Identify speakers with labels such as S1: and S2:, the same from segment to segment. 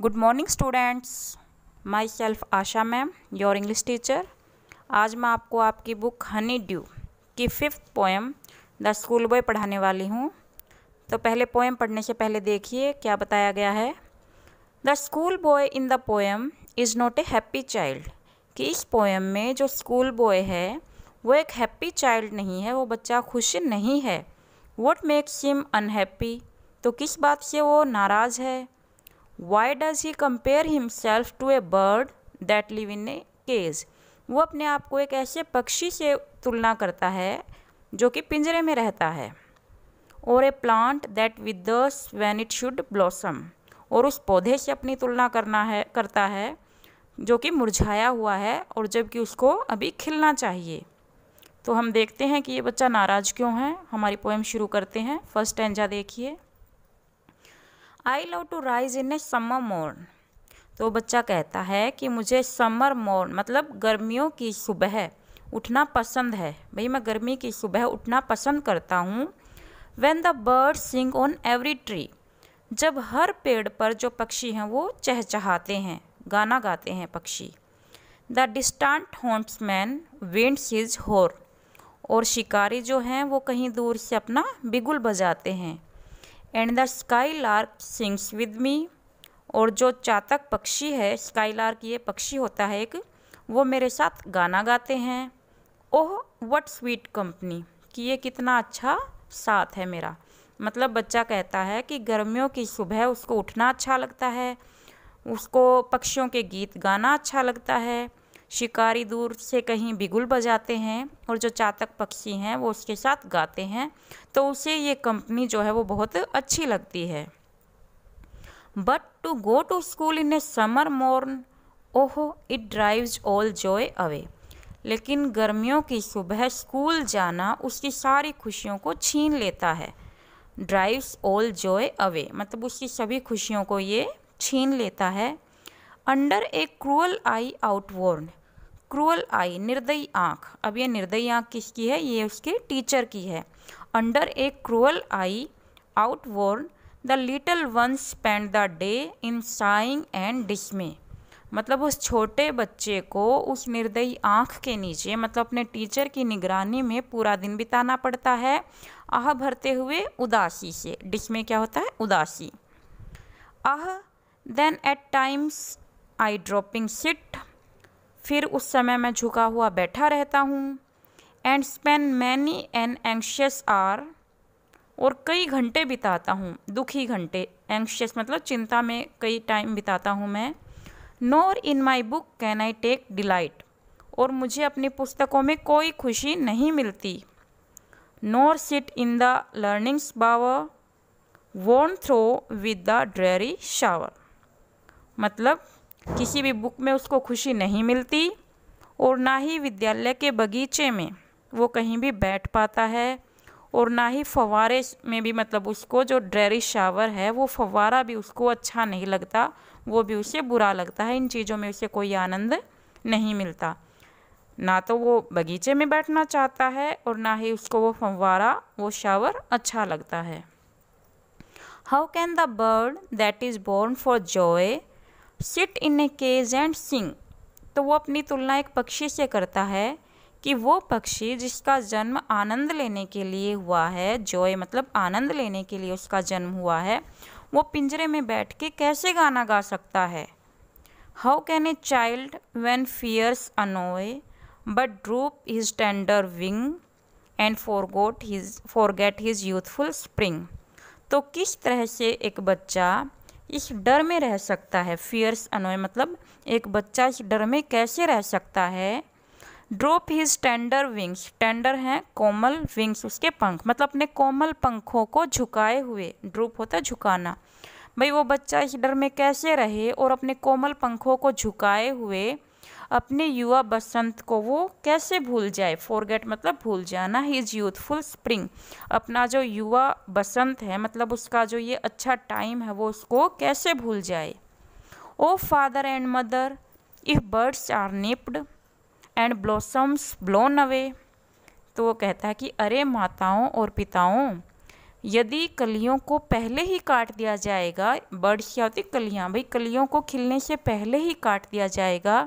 S1: good morning students myself Asha ma'am your English teacher आज मैं आपको आपकी बुक हनी ड्यू की fifth poem the school boy पढ़ाने वाली हूँ तो पहले पोएम पढ़ने से पहले देखिए क्या बताया गया है the school boy in the poem is not a happy child कि इस पोएम में जो स्कूल बॉय है वो एक हैप्पी चाइल्ड नहीं है वो बच्चा खुश नहीं है वॉट मेक्स हिम अनहैप्पी तो किस बात से वो नाराज़ है why does he compare himself to a bird that live in a cage वो अपने आप को एक ऐसे पक्षी से तुलना करता है जो कि पिंजरे में रहता है और a plant that withers when it should blossom और उस पौधे से अपनी तुलना करना है करता है जो कि मुरझाया हुआ है और जबकि उसको अभी खिलना चाहिए तो हम देखते हैं कि ये बच्चा नाराज़ क्यों है हमारी पोएम शुरू करते हैं फर्स्ट एंजा देखिए I love to rise in a summer morn तो बच्चा कहता है कि मुझे समर मोर्न मतलब गर्मियों की सुबह उठना पसंद है भाई मैं गर्मी की सुबह उठना पसंद करता हूँ when the bird sing on every tree जब हर पेड़ पर जो पक्षी हैं वो चहचहाते हैं गाना गाते हैं पक्षी the distant huntsman winds his horn और शिकारी जो हैं वो कहीं दूर से अपना बिगुल बजाते हैं and the skylark sings with me और जो चातक पक्षी है स्काई लार्क ये पक्षी होता है एक वो मेरे साथ गाना गाते हैं ओह वट स्वीट कंपनी कि ये कितना अच्छा साथ है मेरा मतलब बच्चा कहता है कि गर्मियों की सुबह उसको उठना अच्छा लगता है उसको पक्षियों के गीत गाना अच्छा लगता है शिकारी दूर से कहीं बिगुल बजाते हैं और जो चातक पक्षी हैं वो उसके साथ गाते हैं तो उसे ये कंपनी जो है वो बहुत अच्छी लगती है but to go to school in a summer morn ओहो it drives all joy away लेकिन गर्मियों की सुबह स्कूल जाना उसकी सारी खुशियों को छीन लेता है ड्राइव्स ऑल जॉय अवे मतलब उसकी सभी खुशियों को ये छीन लेता है under a cruel eye outworn cruel eye निर्दयी आँख अब ये निर्दयी आँख किसकी है ये उसके टीचर की है under a cruel eye outworn the little one spend the day in sighing and dismay मतलब उस छोटे बच्चे को उस निर्दयी आँख के नीचे मतलब अपने टीचर की निगरानी में पूरा दिन बिताना पड़ता है आह भरते हुए उदासी से डिश में क्या होता है उदासी ah then at times I drooping sit फिर उस समय मैं झुका हुआ बैठा रहता हूँ and spend many an anxious hour और कई घंटे बिताता हूँ दुखी घंटे एंक्शियस मतलब चिंता में कई टाइम बिताता हूँ मैं nor in my book can I take delight और मुझे अपनी पुस्तकों में कोई खुशी नहीं मिलती nor sit in the learning's bower worn through with the dreary shower मतलब किसी भी बुक में उसको खुशी नहीं मिलती और ना ही विद्यालय के बगीचे में वो कहीं भी बैठ पाता है और ना ही फवारे में भी मतलब उसको जो ड्रेरी शावर है वो फवारा भी उसको अच्छा नहीं लगता वो भी उसे बुरा लगता है इन चीज़ों में उसे कोई आनंद नहीं मिलता ना तो वो बगीचे में बैठना चाहता है और ना ही उसको वो फवारा वो शावर अच्छा लगता है how can the bird that is born for joy sit in a cage and sing तो वो अपनी तुलना एक पक्षी से करता है कि वो पक्षी जिसका जन्म आनंद लेने के लिए हुआ है जॉय मतलब आनंद लेने के लिए उसका जन्म हुआ है वो पिंजरे में बैठ के कैसे गाना गा सकता है how can a child when fears annoy but droop his tender wing and got his get his youthful spring तो किस तरह से एक बच्चा इस डर में रह सकता है फियर्स अनोय मतलब एक बच्चा इस डर में कैसे रह सकता है droop his tender wings tender हैं कोमल विंग्स उसके पंख मतलब अपने कोमल पंखों को झुकाए हुए ड्रोप होता है झुकाना भाई वो बच्चा इस डर में कैसे रहे और अपने कोमल पंखों को झुकाए हुए अपने युवा बसंत को वो कैसे भूल जाए फॉरगेट मतलब भूल जाना ही इज़ यूथफुल स्प्रिंग अपना जो युवा बसंत है मतलब उसका जो ये अच्छा टाइम है वो उसको कैसे भूल जाए O father and mother if birds are nipped and blossoms blown away तो वो कहता है कि अरे माताओं और पिताओं यदि कलियों को पहले ही काट दिया जाएगा बर्ड्स क्या होती कलियाँ भाई कलियों को खिलने से पहले ही काट दिया जाएगा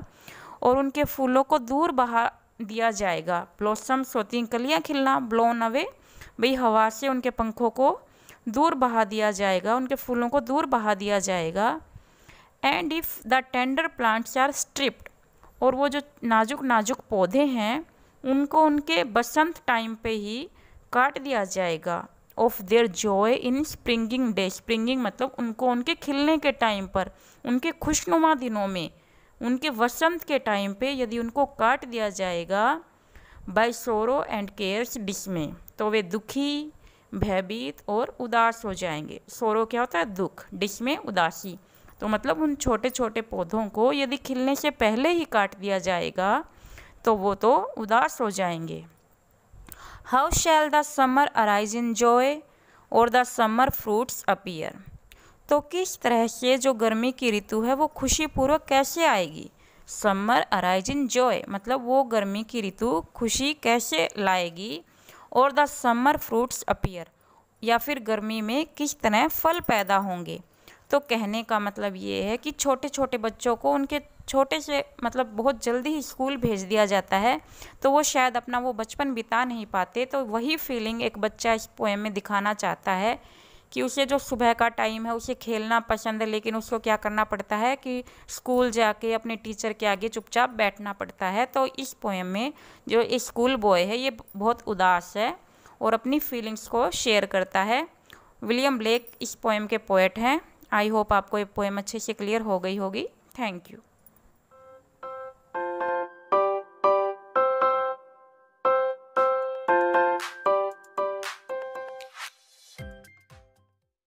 S1: और उनके फूलों को दूर बहा दिया जाएगा ब्लॉसम्स होती हैं कलियाँ खिलना ब्लोन अवे भाई हवा से उनके पंखों को दूर बहा दिया जाएगा उनके फूलों को दूर बहा दिया जाएगा and if the tender plants are stripped और वो जो नाजुक नाजुक पौधे हैं उनको उनके बसंत टाइम पे ही काट दिया जाएगा of their joy in springing day springing मतलब उनको उनके खिलने के टाइम पर उनके खुशनुमा दिनों में उनके वसंत के टाइम पे यदि उनको काट दिया जाएगा बाय सोरो एंड केयर्स में तो वे दुखी भयभीत और उदास हो जाएंगे सोरो क्या होता है दुख में उदासी तो मतलब उन छोटे छोटे पौधों को यदि खिलने से पहले ही काट दिया जाएगा तो वो तो उदास हो जाएंगे how shall the summer arise in joy और द समर फ्रूट्स अपीयर तो किस तरह से जो गर्मी की ऋतु है वो खुशीपूर्वक कैसे आएगी समर अराइज इन जॉय मतलब वो गर्मी की ऋतु खुशी कैसे लाएगी और द समर फ्रूट्स अपीयर या फिर गर्मी में किस तरह फल पैदा होंगे तो कहने का मतलब ये है कि छोटे छोटे बच्चों को उनके छोटे से मतलब बहुत जल्दी ही स्कूल भेज दिया जाता है तो वो शायद अपना वो बचपन बिता नहीं पाते तो वही फीलिंग एक बच्चा इस पोएम में दिखाना चाहता है कि उसे जो सुबह का टाइम है उसे खेलना पसंद है लेकिन उसको क्या करना पड़ता है कि स्कूल जाके अपने टीचर के आगे चुपचाप बैठना पड़ता है तो इस पोएम में जो स्कूल बॉय है ये बहुत उदास है और अपनी फीलिंग्स को शेयर करता है विलियम ब्लेक इस पोएम के पोएट हैं आई होप आपको ये पोएम अच्छे से क्लियर हो गई होगी थैंक यू